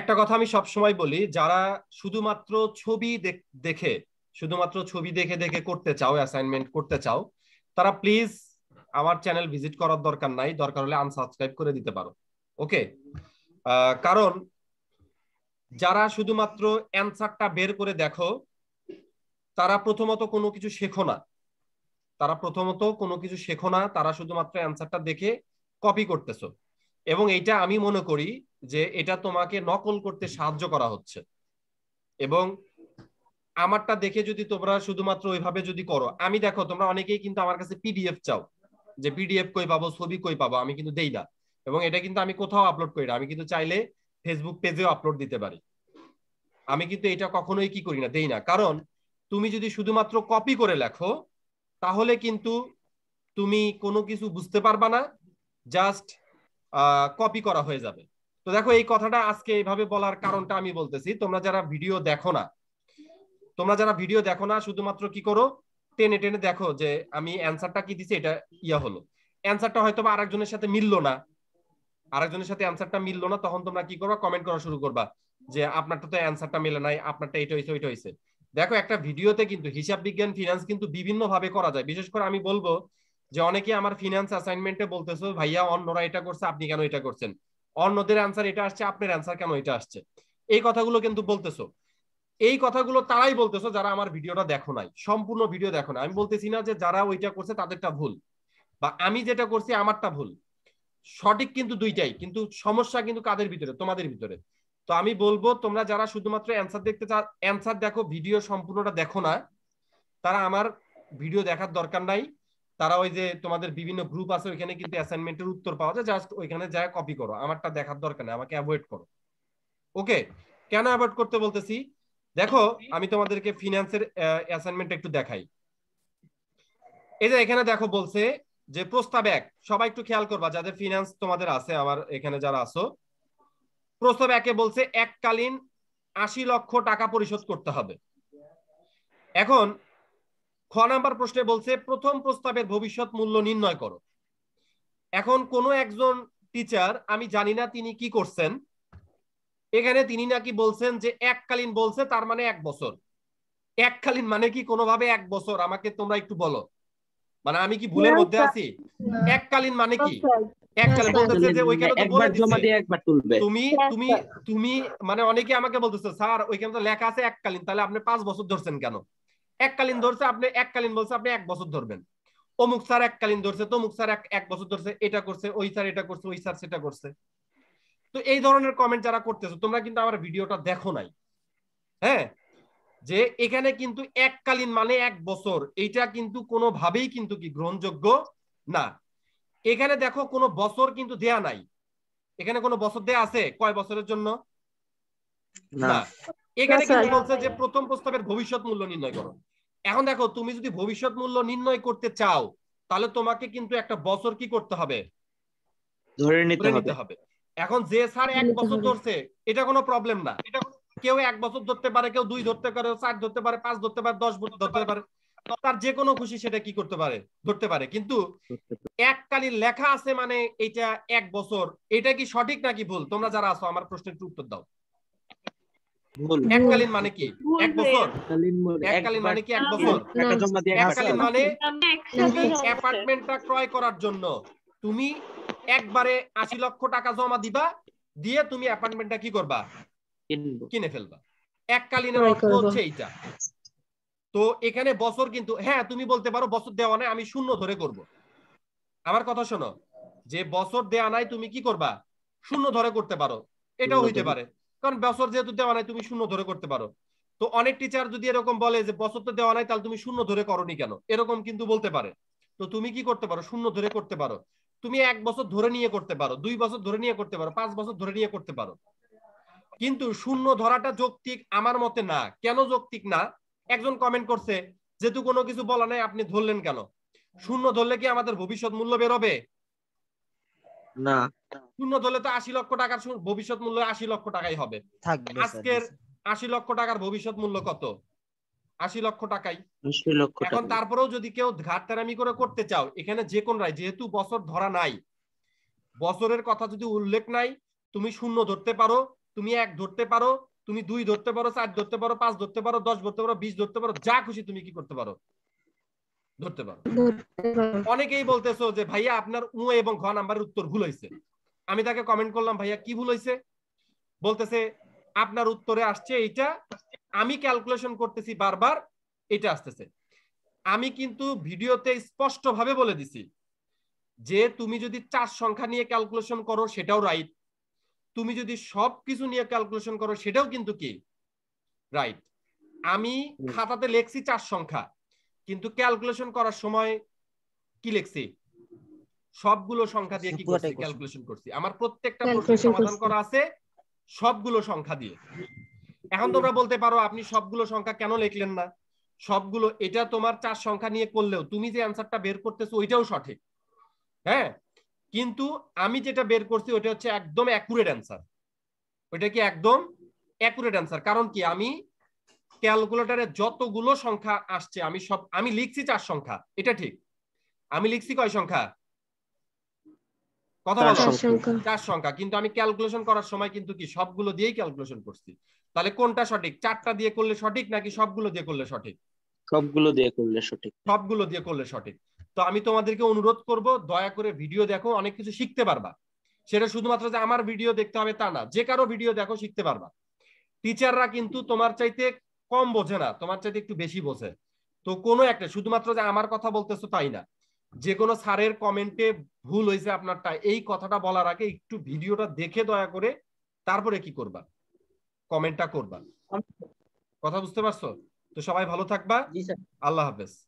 একটা কথা আমি সব সময় বলি যারা শুধুমাত্র ছবি দেখে শুধুমাত্র ছবি দেখে দেখে করতে চাও অ্যাসাইনমেন্ট করতে চাও তারা প্লিজ আমার চ্যানেল ভিজিট করার দরকার নাই দরকার হলে আনসাবস্ক্রাইব করে দিতে পারো ওকে কারণ যারা শুধুমাত্র অ্যান্সারটা বের করে দেখো তারা প্রথমত কোনো কিছু শেখো না তারা প্রথমত কোনো কিছু শেখো না তারা শুধুমাত্র অ্যান্সারটা দেখে কপি করতেছো এবং এইটা আমি মনে করি যে এটা তোমাকে নকল করতে সাহায্য করা হচ্ছে এবং আমারটা দেখে যদি তোমরা শুধুমাত্র ওইভাবে যদি করো আমি দেখো তোমরা অনেকেই কিন্তু আমার কাছে পিডিএফ চাও যে পিডিএফ কই পাবো ছবি কই পাবো আমি কিন্তু দেই না এবং এটা কিন্তু আমি কোথাও আপলোড করি না আমি কিন্তু চাইলে ফেসবুক পেজেও আপলোড দিতে পারি আমি কিন্তু এটা কখনোই কি করি না দেই না কারণ তুমি যদি শুধুমাত্র কপি করে লেখো তাহলে কিন্তু তুমি কোনো কিছু বুঝতে পারবা না জাস্ট কপি করা হয়ে যাবে তো দেখো এই কথাটা আজকে এইভাবে বলার কারণটা আমি বলতেছি তোমরা যারা ভিডিও দেখো না তোমরা যারা ভিডিও দেখো না শুধুমাত্র কি করো টেনে টেনে দেখো যে আমি অ্যান্সারটা কি দিছি এটা ইয়া হলো অ্যান্সারটা হয়তো বা আরেকজনের সাথে মিলল না আরেকজনের সাথে অ্যান্সারটা মিলল না তখন তোমরা কি করবা কমেন্ট করা শুরু করবা যে আপনারটা তো অ্যান্সারটা মেলে নাই আপনারটা এটা হইছে ওইটা হইছে দেখো একটা ভিডিওতে কিন্তু হিসাব বিজ্ঞান ফিনান্স কিন্তু বিভিন্ন ভাবে করা যায় বিশেষ করে আমি বলবো যে অনেকে আমার ফিনান্স অ্যাসাইনমেন্টে বলতেছো ভাইয়া অন্যরা এটা করছে আপনি কেন এটা করছেন অন্যদের অ্যান্সার এটা আসছে আপনার অ্যান্সার কেন এটা আসছে এই কথাগুলো কিন্তু বলতেছো এই কথাগুলো তারাই বলতেছো যারা আমার ভিডিওটা দেখো নাই সম্পূর্ণ ভিডিও দেখো না আমি বলতেছি না যে যারা ওইটা করছে তাদেরটা ভুল বা আমি যেটা করছি আমারটা ভুল সঠিক কিন্তু দুইটাই কিন্তু সমস্যা কিন্তু কাদের ভিতরে তোমাদের ভিতরে তো আমি বলবো তোমরা যারা শুধুমাত্র অ্যান্সার দেখতে চা অ্যান্সার দেখো ভিডিও সম্পূর্ণটা দেখো না তারা আমার ভিডিও দেখার দরকার নাই তারা ওই যে তোমাদের বিভিন্ন গ্রুপ আছে ওইখানে কিন্তু অ্যাসাইনমেন্টের উত্তর পাওয়া যায় জাস্ট ওইখানে যায় কপি করো আমারটা দেখার দরকার নেই আমাকে অ্যাভয়েড করো ওকে কেন অ্যাভয়েড করতে বলতেছি দেখো আমি তোমাদেরকে ফিনান্সের অ্যাসাইনমেন্ট একটু দেখাই এই যে এখানে দেখো বলছে যে প্রস্তাব এক সবাই একটু খেয়াল করবা যাদের ফিনান্স তোমাদের আছে আমার এখানে যারা আছো প্রস্তাব একে বলছে এককালীন আশি লক্ষ টাকা পরিশোধ করতে হবে এখন খ নাম্বার প্রশ্নে বলছে প্রথম প্রস্তাবের ভবিষ্যৎ মূল্য নির্ণয় করো এখন কোন একজন টিচার আমি জানি না তিনি কি করছেন এখানে তিনি নাকি বলছেন যে এককালীন বলছে তার মানে এক বছর এককালীন মানে কি কোনোভাবে এক বছর আমাকে তোমরা একটু বলো মানে আমি কি ভুলের মধ্যে আছি এককালীন মানে কি তুমি মানে অনেকে আমাকে বলতেছে স্যার ওইখানে তো লেখা আছে এককালীন তাহলে আপনি পাঁচ বছর ধরছেন কেন এককালীন ধরছে আপনি এককালীন বলছে আপনি এক বছর ধরবেন অমুক স্যার এককালীন ধরছে তমুক স্যার এক বছর ধরছে এটা করছে ওই স্যার এটা করছে ওই স্যার সেটা করছে তো এই ধরনের কমেন্ট যারা করতেছো তোমরা কিন্তু আমার ভিডিওটা দেখো নাই হ্যাঁ যে এখানে কিন্তু এককালীন মানে এক বছর এটা কিন্তু কোনোভাবেই কিন্তু কি গ্রহণযোগ্য না এখানে দেখো কোনো বছর কিন্তু দেয়া নাই এখানে কোনো বছর দেয়া আছে কয় বছরের জন্য না এখানে কিন্তু বলছে যে প্রথম প্রস্তাবের ভবিষ্যৎ মূল্য নির্ণয় করো এখন দেখো তুমি যদি ভবিষ্যৎ মূল্য নির্ণয় করতে চাও তাহলে তোমাকে কিন্তু একটা বছর কি করতে হবে ধরে নিতে হবে এখন যে স্যার এক বছর ধরছে এটা কোনো প্রবলেম না এটা কেউ এক বছর ধরতে পারে কেউ দুই ধরতে পারে চার ধরতে পারে পাঁচ ধরতে পারে দশ বছর ধরতে পারে তার যে কোনো খুশি সেটা কি করতে পারে ধরতে পারে কিন্তু এককালীন লেখা আছে মানে এটা এক বছর এটা কি সঠিক নাকি ভুল তোমরা যারা আছো আমার প্রশ্নের উত্তর দাও এককালীন মানে কি এককালীন মানে, মানে কি এক মানে ক্রয় করার জন্য তুমি একবারে আশি লক্ষ টাকা জমা দিবা দিয়ে তুমি কি করবা কিনে ফেলবা তো এখানে বছর কিন্তু হ্যাঁ তুমি বলতে পারো বছর দেওয়া নাই আমি শূন্য ধরে করব আমার কথা শোনো যে বছর দেওয়া নাই তুমি কি করবা শূন্য ধরে করতে পারো এটাও হইতে পারে কারণ বছর যেহেতু দেওয়া নাই তুমি শূন্য ধরে করতে পারো তো অনেক টিচার যদি এরকম বলে যে বছর তো দেওয়া নাই তাহলে তুমি শূন্য ধরে করনি কেন এরকম কিন্তু বলতে পারে তো তুমি কি করতে পারো শূন্য ধরে করতে পারো তুমি এক বছর ধরে নিয়ে করতে পারো দুই বছর ধরে নিয়ে করতে পারো পাঁচ বছর ধরে নিয়ে করতে পারো কিন্তু শূন্য ধরাটা যৌক্তিক আমার মতে না কেন যৌক্তিক না একজন কমেন্ট করছে যেহেতু কোনো কিছু বলা নাই আপনি ধরলেন কেন শূন্য ধরলে কি আমাদের ভবিষ্যৎ মূল্য বেরোবে না শূন্য ধরলে তো আশি লক্ষ টাকার ভবিষ্যৎ মূল্য আশি লক্ষ টাকাই হবে আজকের আশি লক্ষ টাকার ভবিষ্যৎ মূল্য কত আশি লক্ষ টাকাই এখন তারপরেও যদি কেউ ঘাটতারামি করে করতে চাও এখানে যে কোন রায় যেহেতু বছর ধরা নাই বছরের কথা যদি উল্লেখ নাই তুমি শূন্য ধরতে পারো তুমি এক ধরতে পারো তুমি দুই ধরতে পারো চার ধরতে পারো পাঁচ ধরতে পারো দশ ধরতে পারো বিশ ধরতে পারো যা খুশি তুমি কি করতে পারো ধরতে পারো অনেকেই বলতেছো যে ভাইয়া আপনার উ এবং ঘ নাম্বারের উত্তর ভুল হয়েছে আমি তাকে কমেন্ট করলাম ভাইয়া কি ভুল হয়েছে বলতেছে আপনার উত্তরে আসছে এটা আমি ক্যালকুলেশন করতেছি বারবার এটা আসতেছে আমি কিন্তু ভিডিওতে স্পষ্টভাবে বলে দিছি যে তুমি যদি চার সংখ্যা নিয়ে ক্যালকুলেশন করো সেটাও রাইট তুমি যদি সব কিছু নিয়ে ক্যালকুলেশন করো সেটাও কিন্তু কি রাইট আমি খাতাতে লেখছি চার সংখ্যা কিন্তু ক্যালকুলেশন করার সময় কি লিখছি সবগুলো সংখ্যা দিয়ে কি করছি ক্যালকুলেশন করছি আমার প্রত্যেকটা প্রশ্নের সমাধান করা আছে সবগুলো সংখ্যা দিয়ে এখন তোমরা বলতে পারো আপনি সবগুলো সংখ্যা কেন লিখলেন না সবগুলো এটা তোমার চার সংখ্যা নিয়ে করলেও তুমি যে অ্যান্সারটা বের করতেছো ওইটাও সঠিক হ্যাঁ কিন্তু আমি যেটা বের করছি ওটা হচ্ছে একদম অ্যাকুরেট অ্যান্সার ওইটা কি একদম অ্যাকুরেট অ্যান্সার কারণ কি আমি ক্যালকুলেটারে যতগুলো সংখ্যা আসছে আমি সব আমি লিখছি চার সংখ্যা এটা ঠিক আমি লিখছি কয় সংখ্যা কথা বলো চার সংখ্যা কিন্তু আমি ক্যালকুলেশন করার সময় কিন্তু কি সবগুলো দিয়েই ক্যালকুলেশন করছি তাহলে কোনটা সঠিক চারটা দিয়ে করলে সঠিক নাকি সবগুলো দিয়ে করলে সঠিক সবগুলো দিয়ে করলে সঠিক সবগুলো দিয়ে করলে সঠিক তো আমি তোমাদেরকে অনুরোধ করব দয়া করে ভিডিও দেখো অনেক কিছু শিখতে পারবা সেটা শুধুমাত্র যে আমার ভিডিও দেখতে হবে তা না যে কারো ভিডিও দেখো শিখতে পারবা টিচাররা কিন্তু তোমার চাইতে কম বোঝে না তোমার চাইতে একটু বেশি বোঝে তো কোনো একটা শুধুমাত্র যে আমার কথা বলতেছো তাই না যে কোনো স্যারের কমেন্টে ভুল হয়েছে আপনারটা এই কথাটা বলার আগে একটু ভিডিওটা দেখে দয়া করে তারপরে কি করবা কমেন্টটা করবা কথা বুঝতে পারছো তো সবাই ভালো থাকবা আল্লাহ হাফেজ